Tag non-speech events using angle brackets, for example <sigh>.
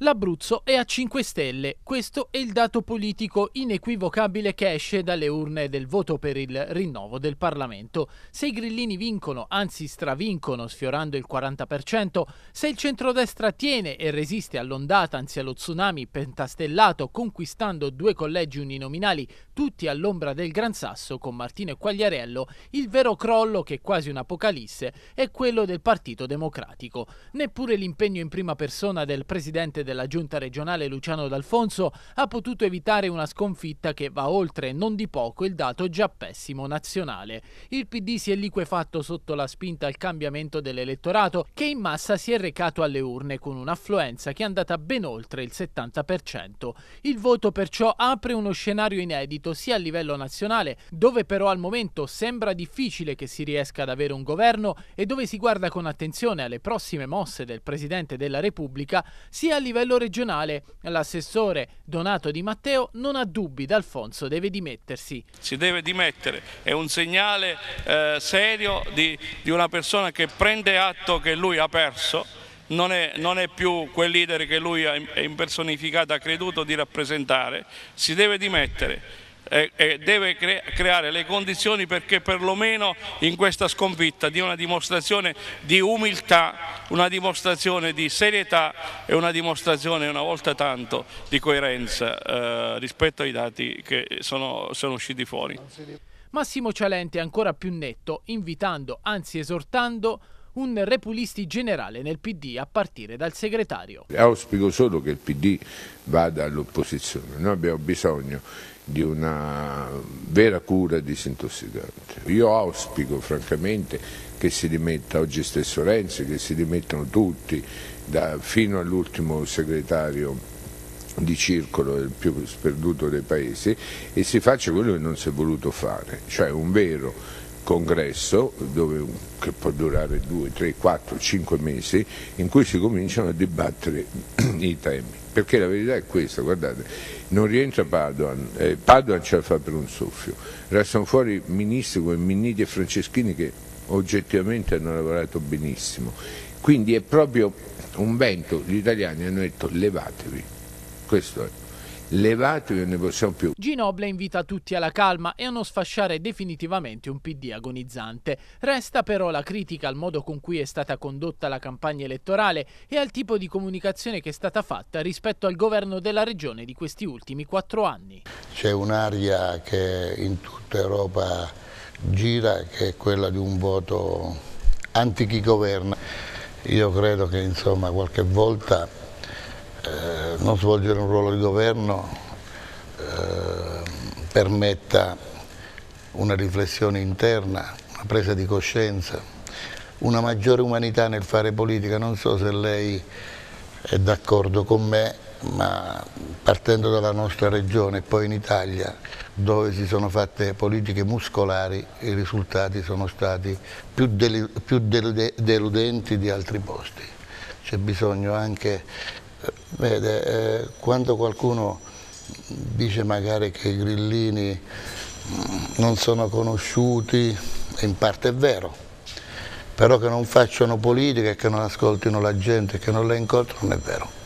L'Abruzzo è a 5 Stelle, questo è il dato politico inequivocabile che esce dalle urne del voto per il rinnovo del Parlamento. Se i grillini vincono, anzi stravincono, sfiorando il 40%, se il centrodestra tiene e resiste all'ondata, anzi allo tsunami pentastellato, conquistando due collegi uninominali, tutti all'ombra del Gran Sasso con Martino e Quagliarello, il vero crollo, che è quasi un'apocalisse, è quello del Partito Democratico. Neppure l'impegno in prima persona del Presidente della giunta regionale Luciano D'Alfonso ha potuto evitare una sconfitta che va oltre non di poco il dato già pessimo nazionale. Il PD si è liquefatto sotto la spinta al cambiamento dell'elettorato che in massa si è recato alle urne con un'affluenza che è andata ben oltre il 70%. Il voto perciò apre uno scenario inedito sia a livello nazionale, dove però al momento sembra difficile che si riesca ad avere un governo e dove si guarda con attenzione alle prossime mosse del Presidente della Repubblica, sia a livello livello regionale. L'assessore Donato Di Matteo non ha dubbi d'Alfonso deve dimettersi. Si deve dimettere, è un segnale eh, serio di, di una persona che prende atto che lui ha perso non è, non è, più quel leader che lui ha impersonificato, ha creduto di rappresentare, si deve dimettere eh, eh, deve cre creare le condizioni perché perlomeno in questa sconfitta di una dimostrazione di umiltà, una dimostrazione di serietà e una dimostrazione una volta tanto di coerenza eh, rispetto ai dati che sono, sono usciti fuori. Massimo Cialente è ancora più netto, invitando, anzi esortando, un repulisti generale nel PD a partire dal segretario. Auspico solo che il PD vada all'opposizione, noi abbiamo bisogno di una vera cura disintossicante. Io auspico francamente che si rimetta oggi stesso Renzi, che si rimettano tutti, da, fino all'ultimo segretario di circolo il più sperduto dei paesi e si faccia quello che non si è voluto fare, cioè un vero congresso, dove, che può durare 2, 3, 4, 5 mesi, in cui si cominciano a dibattere <clears throat> i temi. Perché la verità è questa, guardate, non rientra Padoan, eh, Padoan ce la fa per un soffio, restano fuori ministri come Minniti e Franceschini che oggettivamente hanno lavorato benissimo. Quindi è proprio un vento, gli italiani hanno detto levatevi, questo è levato e ne possiamo più. Ginoble invita tutti alla calma e a non sfasciare definitivamente un PD agonizzante. Resta però la critica al modo con cui è stata condotta la campagna elettorale e al tipo di comunicazione che è stata fatta rispetto al governo della regione di questi ultimi quattro anni. C'è un'aria che in tutta Europa gira che è quella di un voto anti chi governa. Io credo che insomma qualche volta non svolgere un ruolo di governo eh, permetta una riflessione interna, una presa di coscienza, una maggiore umanità nel fare politica. Non so se lei è d'accordo con me, ma partendo dalla nostra regione e poi in Italia, dove si sono fatte politiche muscolari, i risultati sono stati più, del più del deludenti di altri posti. C'è bisogno anche Vede, eh, quando qualcuno dice magari che i grillini mm, non sono conosciuti, in parte è vero, però che non facciano politica, e che non ascoltino la gente, e che non la incontrano, non è vero.